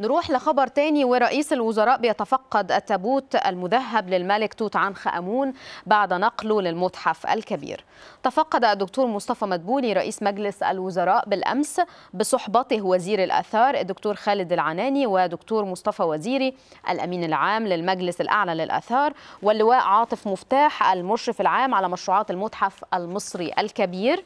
نروح لخبر تاني ورئيس الوزراء بيتفقد التابوت المذهب للملك توت عنخ امون بعد نقله للمتحف الكبير. تفقد الدكتور مصطفى مدبولي رئيس مجلس الوزراء بالامس بصحبته وزير الاثار الدكتور خالد العناني ودكتور مصطفى وزيري الامين العام للمجلس الاعلى للاثار واللواء عاطف مفتاح المشرف العام على مشروعات المتحف المصري الكبير.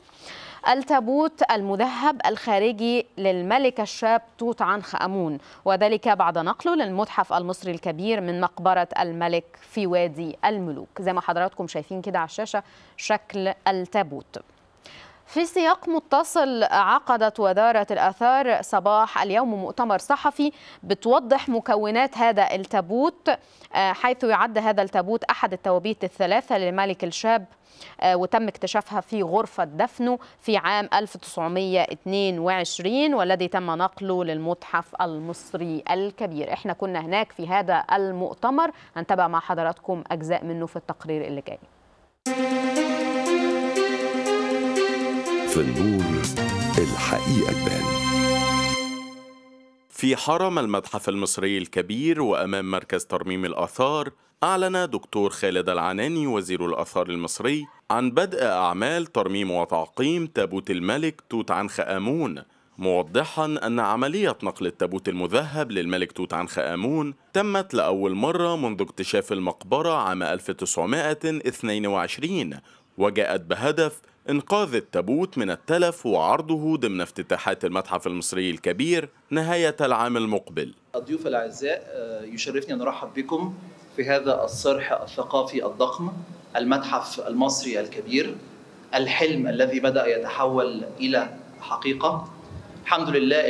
التابوت المذهب الخارجي للملك الشاب توت عنخ آمون وذلك بعد نقله للمتحف المصري الكبير من مقبرة الملك في وادي الملوك زي ما حضراتكم شايفين كده على الشاشة شكل التابوت في سياق متصل عقدت وزارة الآثار صباح اليوم مؤتمر صحفي بتوضح مكونات هذا التابوت آه، حيث يعد هذا التابوت أحد التوابيت الثلاثة للملك الشاب آه، وتم اكتشافها في غرفة دفنه في عام 1922 والذي تم نقله للمتحف المصري الكبير احنا كنا هناك في هذا المؤتمر هنتابع مع حضراتكم أجزاء منه في التقرير اللي جاي في النور الحقيقة تبان في حرم المتحف المصري الكبير وأمام مركز ترميم الآثار أعلن دكتور خالد العناني وزير الآثار المصري عن بدء أعمال ترميم وتعقيم تابوت الملك توت عنخ آمون موضحا أن عملية نقل التابوت المذهب للملك توت عنخ آمون تمت لأول مرة منذ اكتشاف المقبرة عام 1922 وجاءت بهدف إنقاذ التابوت من التلف وعرضه ضمن افتتاحات المتحف المصري الكبير نهاية العام المقبل الضيوف الأعزاء آه، يشرفني أن أرحب بكم في هذا الصرح الثقافي الضخم المتحف المصري الكبير الحلم الذي بدأ يتحول إلى حقيقة الحمد لله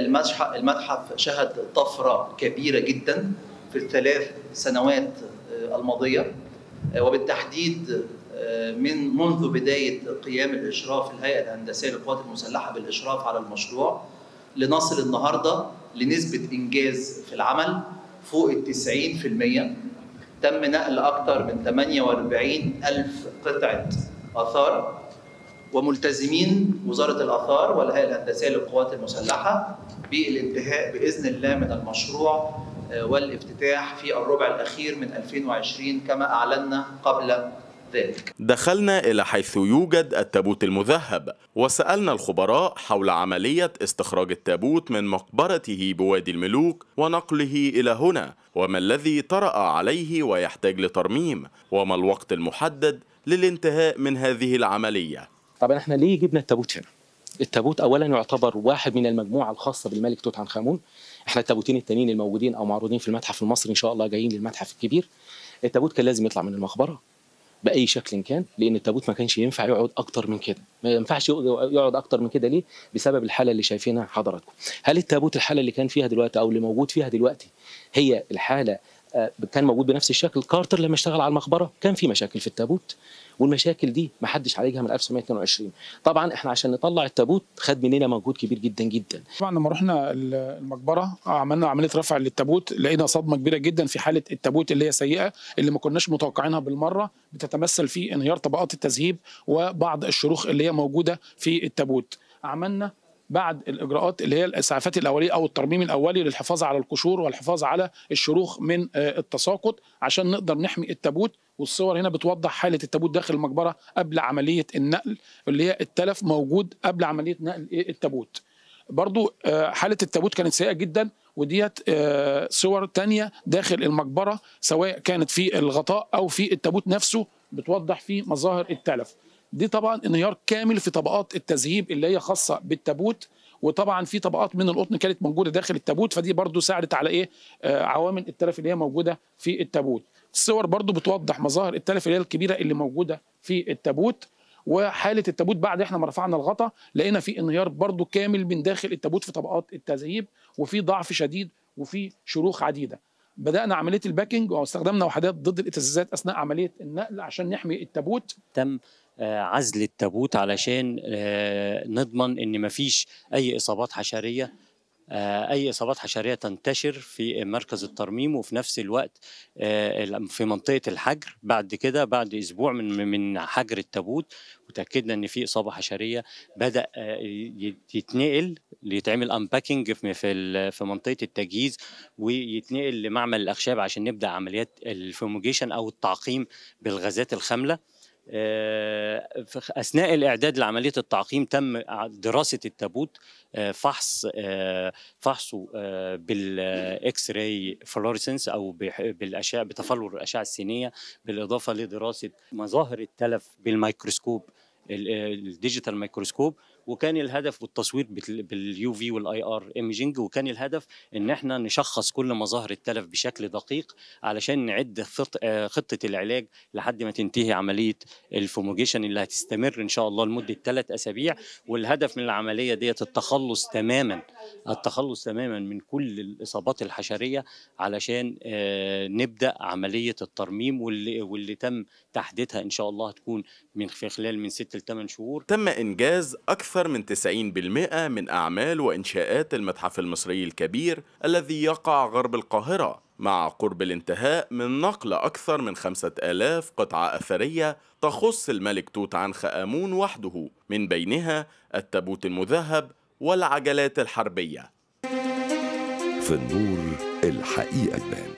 المتحف شهد طفرة كبيرة جدا في الثلاث سنوات آه، الماضية آه، وبالتحديد آه، من منذ بدايه قيام الاشراف الهيئه الهندسيه للقوات المسلحه بالاشراف على المشروع لنصل النهارده لنسبه انجاز في العمل فوق ال 90% تم نقل اكثر من 48 الف قطعه اثار وملتزمين وزاره الاثار والهيئه الهندسيه للقوات المسلحه بالانتهاء باذن الله من المشروع آه، والافتتاح في الربع الاخير من 2020 كما اعلنا قبل ذلك دخلنا إلى حيث يوجد التابوت المذهب وسألنا الخبراء حول عملية استخراج التابوت من مقبرته بوادي الملوك ونقله إلى هنا وما الذي طرأ عليه ويحتاج لترميم وما الوقت المحدد للانتهاء من هذه العملية طبعا احنا ليه جبنا التابوت هنا التابوت اولا يعتبر واحد من المجموعه الخاصه بالملك توت عنخ امون احنا التابوتين التانيين الموجودين او معروضين في المتحف المصري ان شاء الله جايين للمتحف الكبير التابوت كان لازم يطلع من المقبره باي شكل كان لان التابوت ما كانش ينفع يقعد اكتر من كده ما ينفعش يقعد اكتر من كده ليه بسبب الحاله اللي شايفينها حضراتكم هل التابوت الحاله اللي كان فيها دلوقتي او اللي موجود فيها دلوقتي هي الحاله كان موجود بنفس الشكل كارتر لما اشتغل على المقبره كان في مشاكل في التابوت والمشاكل دي ما حدش عالجها من 1922 طبعا احنا عشان نطلع التابوت خد مننا مجهود كبير جدا جدا طبعا لما رحنا المقبره عملنا عمليه رفع للتابوت لقينا صدمه كبيره جدا في حاله التابوت اللي هي سيئه اللي ما كناش متوقعينها بالمره بتتمثل في انهيار طبقات التذهيب وبعض الشروخ اللي هي موجوده في التابوت عملنا بعد الاجراءات اللي هي الاسعافات الاوليه او الترميم الاولي للحفاظ على القشور والحفاظ على الشروخ من آه، التساقط عشان نقدر نحمي التابوت والصور هنا بتوضح حاله التابوت داخل المقبره قبل عمليه النقل اللي هي التلف موجود قبل عمليه نقل التابوت. برضو آه، حاله التابوت كانت سيئه جدا وديت آه، صور تانية داخل المقبره سواء كانت في الغطاء او في التابوت نفسه بتوضح فيه مظاهر التلف. دي طبعا انهيار كامل في طبقات التذهيب اللي هي خاصه بالتابوت وطبعا في طبقات من القطن كانت موجوده داخل التابوت فدي برضو ساعدت على ايه آه عوامل التلف اللي هي موجوده في التابوت الصور برضو بتوضح مظاهر التلف اللي هي الكبيره اللي موجوده في التابوت وحاله التابوت بعد احنا ما رفعنا الغطا لقينا في انهيار برضو كامل من داخل التابوت في طبقات التذهيب وفي ضعف شديد وفي شروخ عديده بدانا عمليه الباكينج واستخدمنا وحدات ضد الاتزازات اثناء عمليه النقل عشان نحمي التابوت تم آه، عزل التابوت علشان آه، نضمن ان مفيش اي اصابات حشريه آه، اي اصابات حشريه تنتشر في مركز الترميم وفي نفس الوقت آه، في منطقه الحجر بعد كده بعد اسبوع من من حجر التابوت وتاكدنا ان في اصابه حشريه بدا آه، يتنقل يتعمل انباكينج في في منطقه التجهيز ويتنقل لمعمل الاخشاب عشان نبدا عمليات الفوموجيشن او التعقيم بالغازات الخامله آه، أثناء الإعداد لعملية التعقيم تم دراسة التابوت آه، فحص آه، فحصه بالإكس راي فلورسنس أو بالأشعة بتفلور الأشعة السينية بالإضافة لدراسة مظاهر التلف بالميكروسكوب الديجيتال ميكروسكوب وكان الهدف والتصوير باليو في والاي ار ايمجنج وكان الهدف ان احنا نشخص كل مظاهر التلف بشكل دقيق علشان نعد خطه العلاج لحد ما تنتهي عمليه الفوموجيشن اللي هتستمر ان شاء الله لمده ثلاث اسابيع والهدف من العمليه ديت التخلص تماما التخلص تماما من كل الاصابات الحشريه علشان آه، نبدا عمليه الترميم واللي, واللي تم تحديدها ان شاء الله هتكون من في خلال من 6 ل 8 شهور تم انجاز اكثر من 90% من اعمال وانشاءات المتحف المصري الكبير الذي يقع غرب القاهره مع قرب الانتهاء من نقل أكثر من 5000 قطعة أثرية تخص الملك توت عنخ آمون وحده من بينها التابوت المذهب والعجلات الحربية في النور الحقيقة تبان